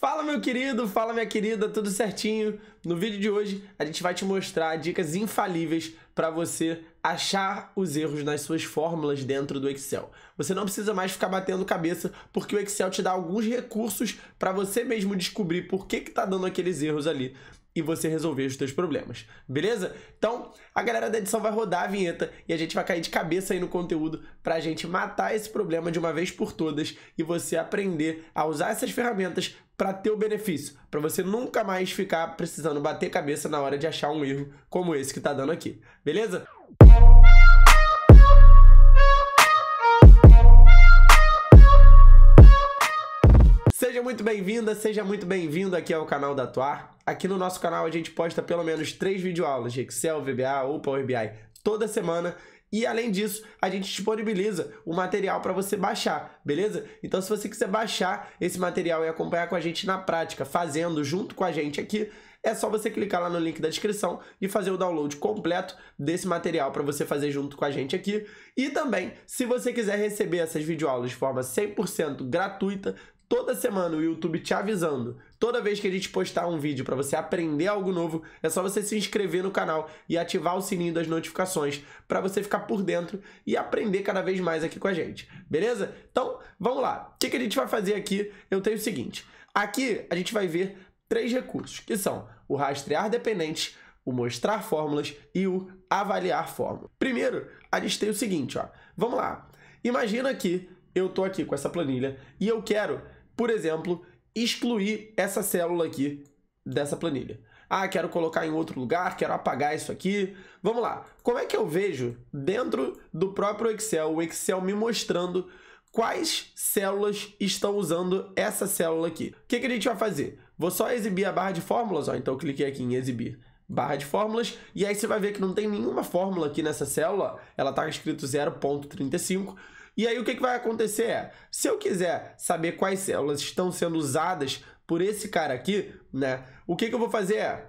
Fala meu querido, fala minha querida, tudo certinho? No vídeo de hoje a gente vai te mostrar dicas infalíveis para você achar os erros nas suas fórmulas dentro do Excel. Você não precisa mais ficar batendo cabeça porque o Excel te dá alguns recursos para você mesmo descobrir por que está dando aqueles erros ali e você resolver os seus problemas, beleza? Então, a galera da edição vai rodar a vinheta e a gente vai cair de cabeça aí no conteúdo para a gente matar esse problema de uma vez por todas e você aprender a usar essas ferramentas para ter o benefício, para você nunca mais ficar precisando bater cabeça na hora de achar um erro como esse que tá dando aqui. Beleza? Seja muito bem-vinda, seja muito bem-vindo aqui ao canal da Atuar. Aqui no nosso canal a gente posta pelo menos três videoaulas de Excel, VBA ou Power BI toda semana. E além disso, a gente disponibiliza o material para você baixar, beleza? Então, se você quiser baixar esse material e acompanhar com a gente na prática, fazendo junto com a gente aqui, é só você clicar lá no link da descrição e fazer o download completo desse material para você fazer junto com a gente aqui. E também, se você quiser receber essas videoaulas de forma 100% gratuita, toda semana o YouTube te avisando Toda vez que a gente postar um vídeo para você aprender algo novo, é só você se inscrever no canal e ativar o sininho das notificações para você ficar por dentro e aprender cada vez mais aqui com a gente, beleza? Então, vamos lá. O que, que a gente vai fazer aqui? Eu tenho o seguinte. Aqui a gente vai ver três recursos, que são o rastrear dependentes, o mostrar fórmulas e o avaliar fórmula. Primeiro, a gente tem o seguinte, ó. Vamos lá. Imagina que eu tô aqui com essa planilha e eu quero, por exemplo, excluir essa célula aqui dessa planilha. Ah, quero colocar em outro lugar, quero apagar isso aqui. Vamos lá. Como é que eu vejo dentro do próprio Excel, o Excel me mostrando quais células estão usando essa célula aqui? O que, que a gente vai fazer? Vou só exibir a barra de fórmulas, ó. então eu cliquei aqui em exibir barra de fórmulas, e aí você vai ver que não tem nenhuma fórmula aqui nessa célula, ela está escrito 0.35, e aí o que, que vai acontecer é, se eu quiser saber quais células estão sendo usadas por esse cara aqui, né? O que, que eu vou fazer é,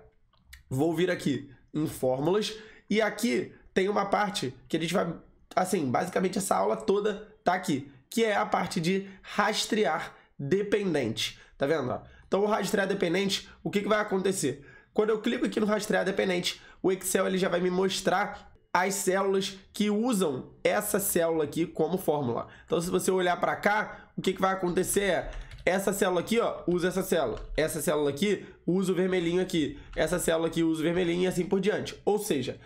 vou vir aqui em fórmulas e aqui tem uma parte que a gente vai, assim, basicamente essa aula toda tá aqui, que é a parte de rastrear dependente, tá vendo? Então o rastrear dependente, o que, que vai acontecer? Quando eu clico aqui no rastrear dependente, o Excel ele já vai me mostrar as células que usam essa célula aqui como fórmula. Então, se você olhar para cá, o que, que vai acontecer é essa célula aqui, ó, usa essa célula. Essa célula aqui usa o vermelhinho aqui. Essa célula aqui usa o vermelhinho e assim por diante. Ou seja,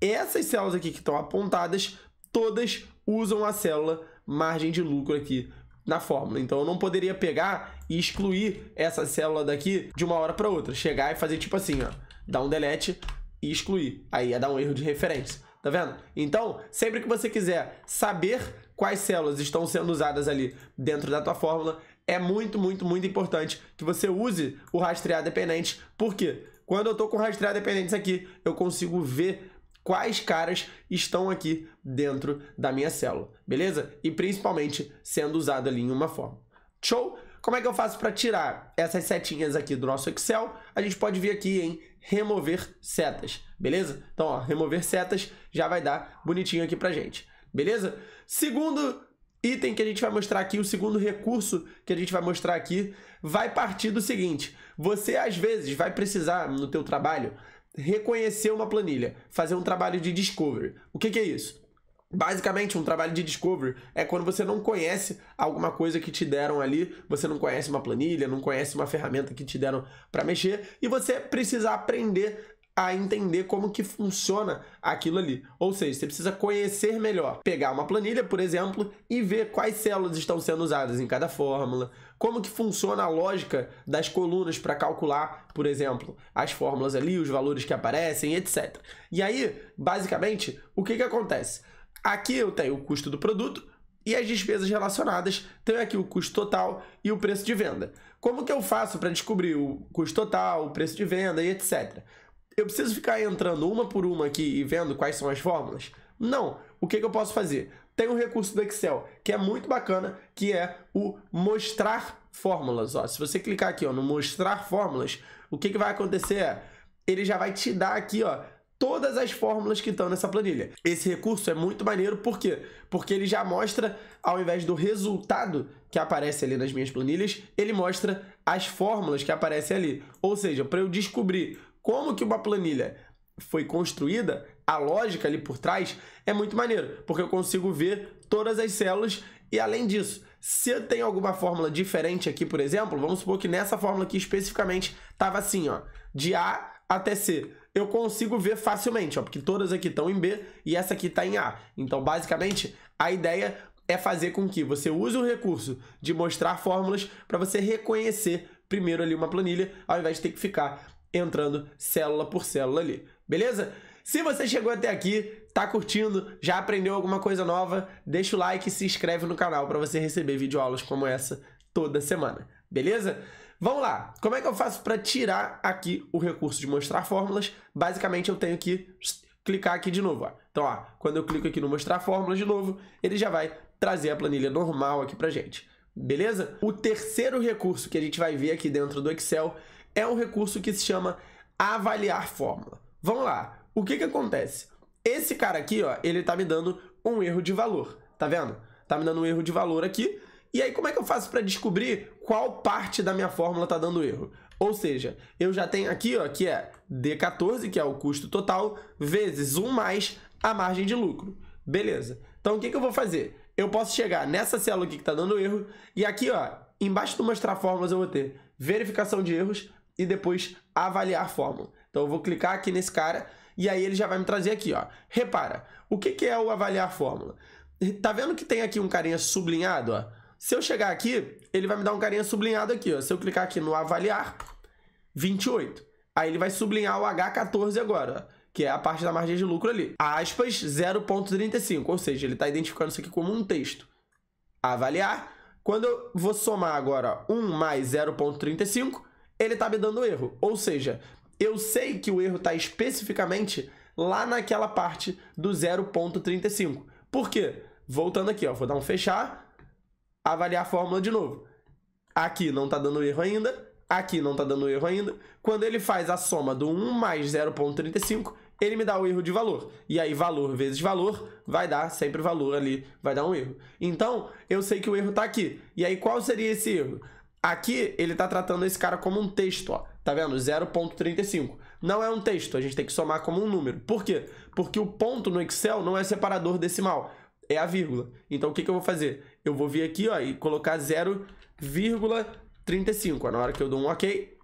essas células aqui que estão apontadas, todas usam a célula margem de lucro aqui na fórmula. Então eu não poderia pegar e excluir essa célula daqui de uma hora para outra. Chegar e fazer tipo assim, ó, dar um delete, e excluir. Aí ia dar um erro de referência. Tá vendo? Então, sempre que você quiser saber quais células estão sendo usadas ali dentro da tua fórmula, é muito, muito, muito importante que você use o rastrear dependente. porque Quando eu estou com rastrear dependentes aqui, eu consigo ver quais caras estão aqui dentro da minha célula, beleza? E principalmente sendo usado ali em uma forma. Show? Como é que eu faço para tirar essas setinhas aqui do nosso Excel? A gente pode vir aqui em remover setas, beleza? Então, ó, remover setas já vai dar bonitinho aqui pra gente, beleza? Segundo item que a gente vai mostrar aqui, o segundo recurso que a gente vai mostrar aqui, vai partir do seguinte, você às vezes vai precisar no teu trabalho reconhecer uma planilha, fazer um trabalho de discovery. O que, que é isso? Basicamente, um trabalho de discovery é quando você não conhece alguma coisa que te deram ali, você não conhece uma planilha, não conhece uma ferramenta que te deram para mexer e você precisa aprender a entender como que funciona aquilo ali. Ou seja, você precisa conhecer melhor, pegar uma planilha, por exemplo, e ver quais células estão sendo usadas em cada fórmula, como que funciona a lógica das colunas para calcular, por exemplo, as fórmulas ali, os valores que aparecem, etc. E aí, basicamente, o que que acontece? Aqui eu tenho o custo do produto e as despesas relacionadas, tenho aqui o custo total e o preço de venda. Como que eu faço para descobrir o custo total, o preço de venda e etc? Eu preciso ficar entrando uma por uma aqui e vendo quais são as fórmulas? Não. O que, que eu posso fazer? Tem um recurso do Excel que é muito bacana, que é o mostrar fórmulas. Ó, se você clicar aqui ó, no mostrar fórmulas, o que, que vai acontecer é, ele já vai te dar aqui ó, todas as fórmulas que estão nessa planilha. Esse recurso é muito maneiro, por quê? Porque ele já mostra, ao invés do resultado que aparece ali nas minhas planilhas, ele mostra as fórmulas que aparecem ali. Ou seja, para eu descobrir como que uma planilha foi construída, a lógica ali por trás é muito maneiro, porque eu consigo ver todas as células e além disso, se eu tenho alguma fórmula diferente aqui, por exemplo, vamos supor que nessa fórmula aqui especificamente estava assim, ó, de A até C eu consigo ver facilmente, ó, porque todas aqui estão em B e essa aqui está em A. Então, basicamente, a ideia é fazer com que você use o recurso de mostrar fórmulas para você reconhecer primeiro ali uma planilha, ao invés de ter que ficar entrando célula por célula ali. Beleza? Se você chegou até aqui, tá curtindo, já aprendeu alguma coisa nova, deixa o like e se inscreve no canal para você receber videoaulas como essa toda semana. Beleza? Vamos lá. Como é que eu faço para tirar aqui o recurso de mostrar fórmulas? Basicamente, eu tenho que clicar aqui de novo. Ó. Então, ó, quando eu clico aqui no mostrar fórmulas de novo, ele já vai trazer a planilha normal aqui para gente. Beleza? O terceiro recurso que a gente vai ver aqui dentro do Excel é um recurso que se chama avaliar fórmula. Vamos lá. O que que acontece? Esse cara aqui, ó, ele está me dando um erro de valor. Tá vendo? Tá me dando um erro de valor aqui e aí, como é que eu faço para descobrir qual parte da minha fórmula está dando erro? Ou seja, eu já tenho aqui, ó, que é D14, que é o custo total, vezes 1 mais a margem de lucro. Beleza. Então, o que, que eu vou fazer? Eu posso chegar nessa célula aqui que está dando erro, e aqui, ó, embaixo do mostrar fórmulas, eu vou ter verificação de erros e depois avaliar fórmula. Então, eu vou clicar aqui nesse cara, e aí ele já vai me trazer aqui, ó. Repara, o que, que é o avaliar fórmula? Tá vendo que tem aqui um carinha sublinhado, ó? Se eu chegar aqui, ele vai me dar um carinha sublinhado aqui, ó. Se eu clicar aqui no avaliar, 28. Aí ele vai sublinhar o H14 agora, ó, que é a parte da margem de lucro ali. Aspas 0.35, ou seja, ele está identificando isso aqui como um texto. Avaliar. Quando eu vou somar agora 1 mais 0.35, ele está me dando erro. Ou seja, eu sei que o erro está especificamente lá naquela parte do 0.35. Por quê? Voltando aqui, ó, vou dar um fechar avaliar a fórmula de novo. Aqui não está dando erro ainda, aqui não está dando erro ainda. Quando ele faz a soma do 1 mais 0.35, ele me dá o erro de valor. E aí valor vezes valor vai dar sempre valor ali, vai dar um erro. Então, eu sei que o erro está aqui. E aí qual seria esse erro? Aqui ele está tratando esse cara como um texto, ó. Tá vendo? 0.35. Não é um texto, a gente tem que somar como um número. Por quê? Porque o ponto no Excel não é separador decimal, é a vírgula. Então o que, que eu vou fazer? eu vou vir aqui ó, e colocar 0,35. Na hora que eu dou um OK,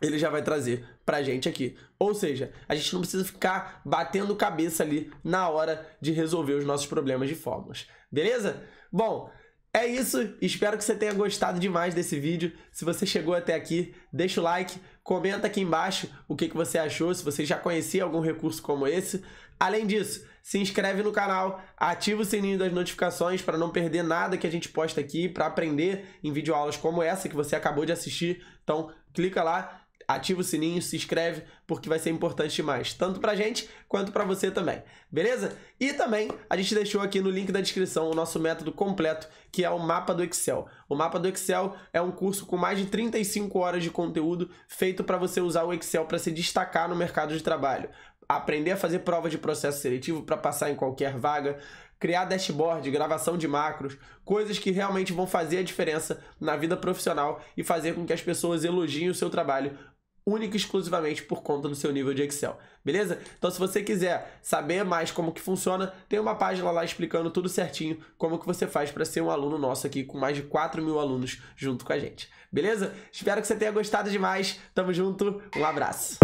ele já vai trazer a gente aqui. Ou seja, a gente não precisa ficar batendo cabeça ali na hora de resolver os nossos problemas de fórmulas. Beleza? Bom, é isso, espero que você tenha gostado demais desse vídeo. Se você chegou até aqui, deixa o like, comenta aqui embaixo o que, que você achou, se você já conhecia algum recurso como esse. Além disso, se inscreve no canal, ativa o sininho das notificações para não perder nada que a gente posta aqui, para aprender em videoaulas como essa que você acabou de assistir. Então, clica lá ativa o sininho, se inscreve, porque vai ser importante demais, tanto pra gente quanto pra você também, beleza? E também a gente deixou aqui no link da descrição o nosso método completo, que é o mapa do Excel. O mapa do Excel é um curso com mais de 35 horas de conteúdo feito para você usar o Excel para se destacar no mercado de trabalho. Aprender a fazer prova de processo seletivo para passar em qualquer vaga, criar dashboard, gravação de macros, coisas que realmente vão fazer a diferença na vida profissional e fazer com que as pessoas elogiem o seu trabalho única e exclusivamente por conta do seu nível de Excel, beleza? Então se você quiser saber mais como que funciona, tem uma página lá explicando tudo certinho como que você faz para ser um aluno nosso aqui com mais de 4 mil alunos junto com a gente, beleza? Espero que você tenha gostado demais, tamo junto, um abraço!